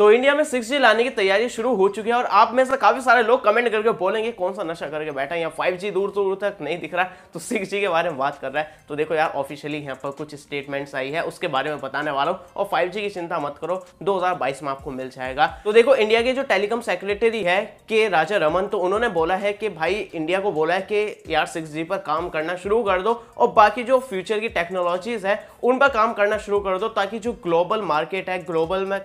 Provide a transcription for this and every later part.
तो इंडिया में सिक्स जी लाने की तैयारी शुरू हो चुकी है और आप में से काफी सारे लोग कमेंट करके बोलेंगे कौन सा नशा करके बैठा है यहाँ फाइव दूर दूर तो तक नहीं दिख रहा है तो सिक्स जी के बारे में बात कर रहा है तो देखो यार ऑफिशियली यहाँ पर कुछ स्टेटमेंट्स आई है उसके बारे में बताने वाला हूँ और फाइव जी की चिंता मत करो दो में आपको मिल जाएगा तो देखो इंडिया के जो टेलीकॉम सेक्रेटरी है के राजा रमन तो उन्होंने बोला है कि भाई इंडिया को बोला है कि यार सिक्स पर काम करना शुरू कर दो और बाकी जो फ्यूचर की टेक्नोलॉजीज है उन पर काम करना शुरू कर दो ताकि जो ग्लोबल मार्केट है ग्लोबल में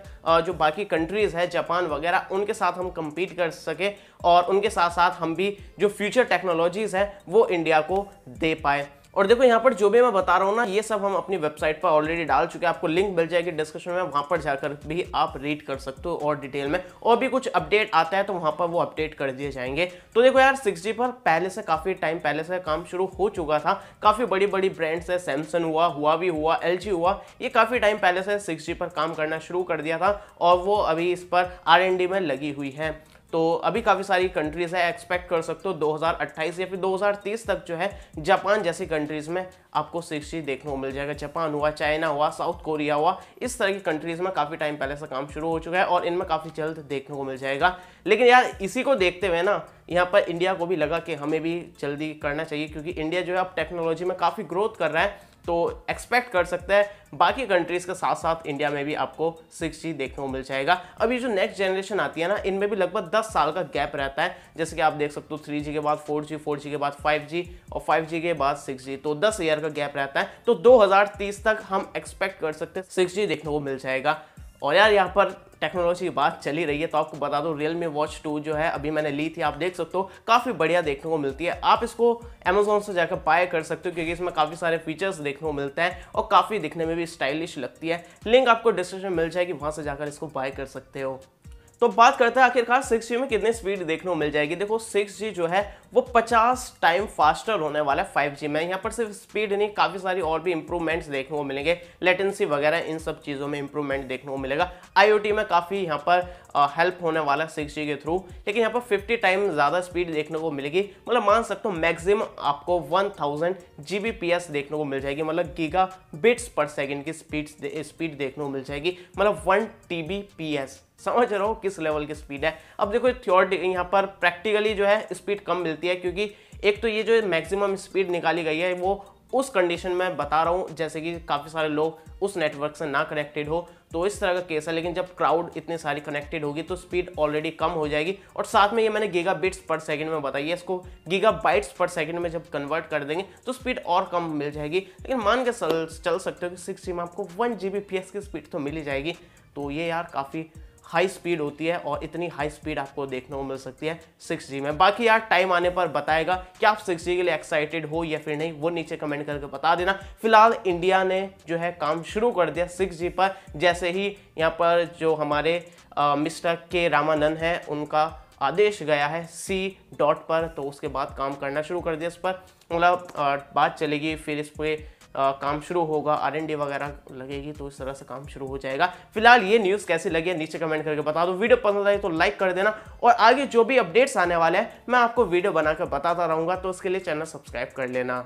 जो बाकी बाकी कंट्रीज़ है जापान वगैरह उनके साथ हम कंपीट कर सके और उनके साथ साथ हम भी जो फ्यूचर टेक्नोलॉजीज़ हैं वो इंडिया को दे पाए और देखो यहाँ पर जो भी मैं बता रहा हूँ ना ये सब हम अपनी वेबसाइट पर ऑलरेडी डाल चुके हैं आपको लिंक मिल जाएगी डिस्क्रिप्शन में वहाँ पर जाकर भी आप रीड कर सकते हो और डिटेल में और भी कुछ अपडेट आता है तो वहाँ पर वो अपडेट कर दिए जाएंगे तो देखो यार सिक्स पर पहले से काफ़ी टाइम पहले से काम शुरू हो चुका था काफ़ी बड़ी बड़ी ब्रांड्स है सैमसंग हुआ हुआ भी हुआ एल हुआ ये काफ़ी टाइम पहले से सिक्स पर काम करना शुरू कर दिया था और वो अभी इस पर आर में लगी हुई है तो अभी काफ़ी सारी कंट्रीज़ है एक्सपेक्ट कर सकते हो 2028 या फिर 2030 तक जो है जापान जैसी कंट्रीज़ में आपको सिक्सटी देखने को मिल जाएगा जापान हुआ चाइना हुआ साउथ कोरिया हुआ इस तरह की कंट्रीज़ में काफ़ी टाइम पहले से काम शुरू हो चुका है और इनमें काफ़ी जल्द देखने को मिल जाएगा लेकिन यार इसी को देखते हुए ना यहाँ पर इंडिया को भी लगा कि हमें भी जल्दी करना चाहिए क्योंकि इंडिया जो है अब टेक्नोलॉजी में काफ़ी ग्रोथ कर रहा है तो एक्सपेक्ट कर सकते हैं बाकी कंट्रीज़ के साथ साथ इंडिया में भी आपको सिक्स जी देखने को मिल जाएगा अब ये जो नेक्स्ट जनरेशन आती है ना इनमें भी लगभग दस साल का गैप रहता है जैसे कि आप देख सकते हो थ्री जी के बाद फोर जी फोर जी के बाद फाइव जी और फाइव जी के बाद सिक्स जी तो दस ईयर का गैप रहता है तो दो तक हम एक्सपेक्ट कर सकते हैं सिक्स देखने को मिल जाएगा और यार यहाँ पर टेक्नोलॉजी की बात चली रही है तो आपको बता दो रियल मी वॉच टू जो है अभी मैंने ली थी आप देख सकते हो काफ़ी बढ़िया देखने को मिलती है आप इसको अमेजोन से जाकर बाय कर सकते हो क्योंकि इसमें काफ़ी सारे फीचर्स देखने को मिलते हैं और काफ़ी दिखने में भी स्टाइलिश लगती है लिंक आपको डिस्क्रिप्शन में मिल जाएगी वहाँ से जाकर इसको बाय कर सकते हो तो बात करते हैं आखिरकार सिक्स में कितनी स्पीड देखने को मिल जाएगी देखो सिक्स जो है वो पचास टाइम फास्टर होने वाला है फाइव में यहाँ पर सिर्फ स्पीड नहीं काफ़ी सारी और भी इंप्रूवमेंट्स देखने को मिलेंगे लेटेंसी वगैरह इन सब चीज़ों में इंप्रूवमेंट देखने को मिलेगा आई में काफ़ी यहाँ पर हेल्प होने वाला है सिक्स के थ्रू लेकिन यहाँ पर फिफ्टी टाइम ज़्यादा स्पीड देखने को मिलेगी मतलब मान सकते हो मैक्सिमम आपको one thousand G B P S देखने को मिल जाएगी मतलब गीगा बिट्स पर सेकेंड की स्पीड स्पीड देखने को मिल जाएगी मतलब one T B P S समझ रहे हो किस लेवल की स्पीड है अब देखो थ्योरी यहाँ पर प्रैक्टिकली जो है स्पीड कम मिलती है क्योंकि एक तो ये जो मैक्सिमम स्पीड निकाली गई है वो उस कंडीशन में बता रहा हूँ जैसे कि काफ़ी सारे लोग उस नेटवर्क से ना कनेक्टेड हो तो इस तरह का केस है लेकिन जब क्राउड इतनी सारी कनेक्टेड होगी तो स्पीड ऑलरेडी कम हो जाएगी और साथ में ये मैंने गीगा बिट्स पर सेकंड में बताई है इसको गीगा बाइट्स पर सेकंड में जब कन्वर्ट कर देंगे तो स्पीड और कम मिल जाएगी लेकिन मान के चल सकते हो कि सिक्स जी में आपको one G B P S की स्पीड तो मिल ही जाएगी तो ये यार काफ़ी हाई स्पीड होती है और इतनी हाई स्पीड आपको देखने को मिल सकती है सिक्स जी में बाकी यार टाइम आने पर बताएगा कि आप सिक्स जी के लिए एक्साइटेड हो या फिर नहीं वो नीचे कमेंट करके बता देना फिलहाल इंडिया ने जो है काम शुरू कर दिया सिक्स जी पर जैसे ही यहाँ पर जो हमारे आ, मिस्टर के रामानंद हैं उनका आदेश गया है सी डॉट पर तो उसके बाद काम करना शुरू कर दिया इस पर मतलब बात चलेगी फिर इस पर आ, काम शुरू होगा आर वगैरह लगेगी तो इस तरह से काम शुरू हो जाएगा फिलहाल ये न्यूज़ कैसी लगी है नीचे कमेंट करके बता दो वीडियो पसंद आई तो लाइक कर देना और आगे जो भी अपडेट्स आने वाले हैं मैं आपको वीडियो बनाकर बताता रहूँगा तो उसके लिए चैनल सब्सक्राइब कर लेना